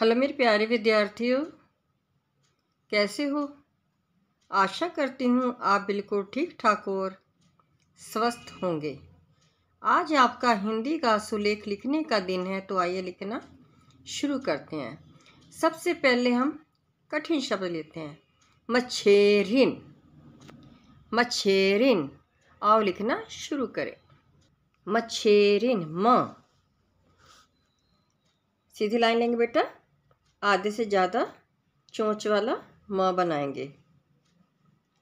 hello मेरे प्यारे विद्यार्थियों कैसे हो आशा करती हूँ आप बिल्कुल ठीक ठाक और स्वस्थ होंगे आज आपका हिंदी का सुलेख लिखने का दिन है तो आइए लिखना शुरू करते हैं सबसे पहले हम कठिन शब्द लेते हैं मच्छेरिन मच्छेरिन आओ लिखना शुरू करें मच्छेरिन म सीधी लाइन लेंगे बेटा आधे से ज़्यादा चोंच वाला म बनाएंगे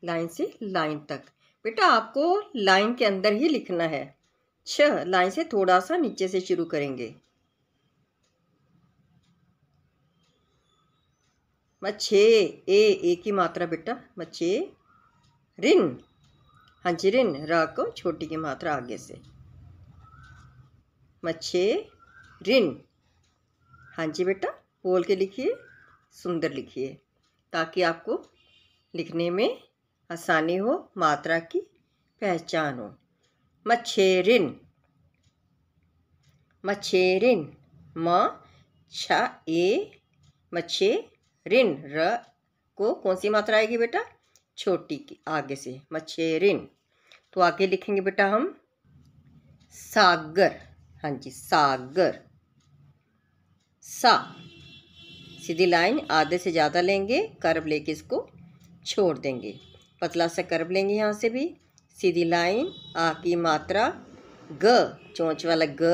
लाइन से लाइन तक बेटा आपको लाइन के अंदर ही लिखना है छ लाइन से थोड़ा सा नीचे से शुरू करेंगे मच्छे ए ए की मात्रा बेटा मच्छे रिन हाँ जी रिन रा को छोटी की मात्रा आगे से मच्छे रिन हाँ जी बेटा बोल के लिखिए सुंदर लिखिए ताकि आपको लिखने में आसानी हो मात्रा की पहचान हो मच्छेरिन मच्छेरिन म छ ए मच्छे रिन र को कौन सी मात्रा आएगी बेटा छोटी की आगे से मच्छेरिन तो आगे लिखेंगे बेटा हम सागर हाँ जी सागर सा सीधी लाइन आधे से ज़्यादा लेंगे कर्व लेके इसको छोड़ देंगे पतला सा कर्व लेंगे यहाँ से भी सीधी लाइन आ की मात्रा ग चोंच वाला ग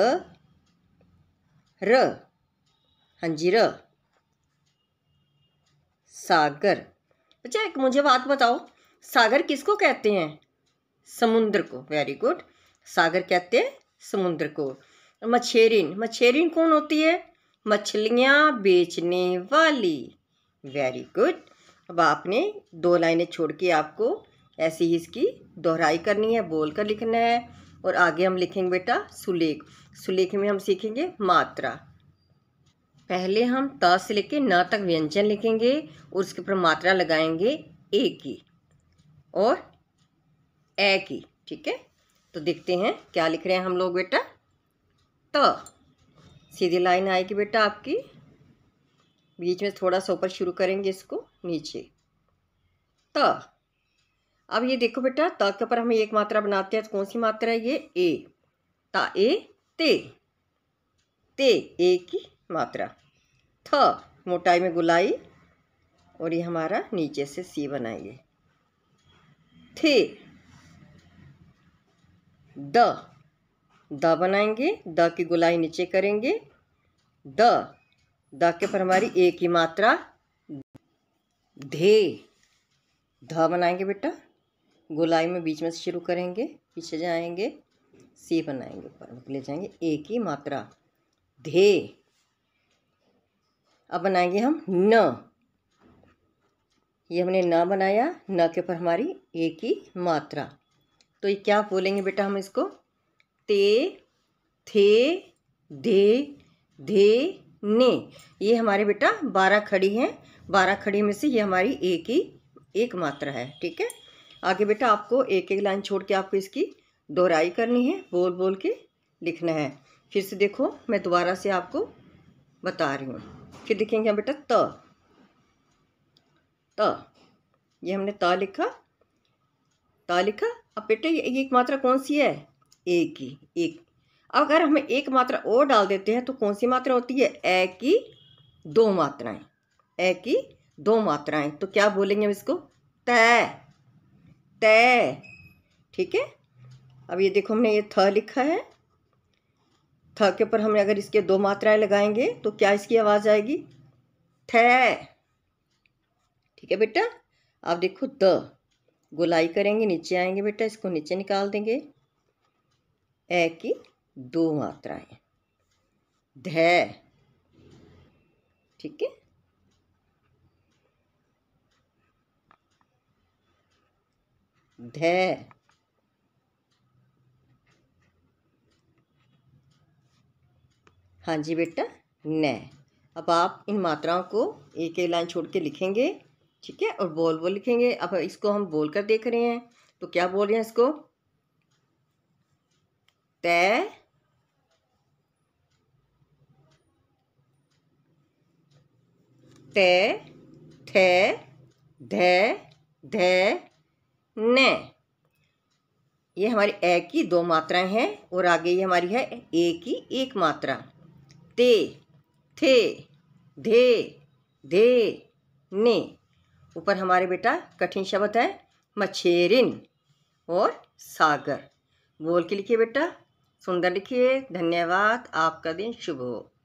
र हाँ जी र सागर अच्छा एक मुझे बात बताओ सागर किसको कहते हैं समुद्र को वेरी गुड सागर कहते हैं समुद्र को मछेरिन मछेरिन कौन होती है मछलियाँ बेचने वाली वेरी गुड अब आपने दो लाइनें छोड़ के आपको ऐसी ही इसकी दोहराई करनी है बोल कर लिखना है और आगे हम लिखेंगे बेटा सुलेख सुलेख में हम सीखेंगे मात्रा पहले हम त से लेके न तक व्यंजन लिखेंगे और उसके ऊपर मात्रा लगाएंगे ए की और ए की ठीक है तो देखते हैं क्या लिख रहे हैं हम लोग बेटा त सीधी लाइन आएगी बेटा आपकी बीच में थोड़ा सा ऊपर शुरू करेंगे इसको नीचे त अब ये देखो बेटा त के ऊपर हम एक मात्रा बनाते हैं तो कौन सी मात्रा है ये ए ता ए ते ते ए की मात्रा थ मोटाई में गुलाई और ये हमारा नीचे से सी बनाएंगे थे द द बनाएंगे द की गुलाई नीचे करेंगे द द के पर हमारी ए की मात्रा धे ध बनाएंगे बेटा गोलाई में बीच में से शुरू करेंगे पीछे जाएंगे सी बनाएंगे ऊपर ले जाएंगे ए की मात्रा धे अब बनाएंगे हम न ये हमने न बनाया न के ऊपर हमारी ए की मात्रा तो ये क्या बोलेंगे बेटा हम इसको ते थे धे धे ने ये हमारे बेटा बारह खड़ी हैं बारह खड़ी में से ये हमारी एक ही एक मात्रा है ठीक है आगे बेटा आपको एक एक लाइन छोड़ के आपको इसकी दोहराई करनी है बोल बोल के लिखना है फिर से देखो मैं दोबारा से आपको बता रही हूँ फिर देखेंगे हम बेटा त त ये हमने त लिखा त लिखा अब बेटा ये एक मात्रा कौन सी है एक ही एक अगर हम एक मात्रा और डाल देते हैं तो कौन सी मात्रा होती है ए की दो मात्राएं ए की दो मात्राएं तो क्या बोलेंगे हम इसको तय तय ठीक है अब ये देखो हमने ये थ लिखा है थ के ऊपर हमने अगर इसके दो मात्राएं लगाएंगे तो क्या इसकी आवाज़ आएगी थे ठीक है बेटा अब देखो द गोलाई करेंगे नीचे आएंगे बेटा इसको नीचे निकाल देंगे ए की दो मात्राएं धै ठीक है धै हाँ जी बेटा न अब आप इन मात्राओं को एक एक लाइन छोड़ के लिखेंगे ठीक है और बोल बोल लिखेंगे अब इसको हम बोल कर देख रहे हैं तो क्या बोल रहे हैं इसको तय ते ठे धे धे ने ये हमारी ए की दो मात्राएं हैं और आगे ये हमारी है ए की एक मात्रा ते थे धे धे ने ऊपर हमारे बेटा कठिन शब्द है मछेरिन और सागर बोल के लिखिए बेटा सुंदर लिखिए धन्यवाद आपका दिन शुभ हो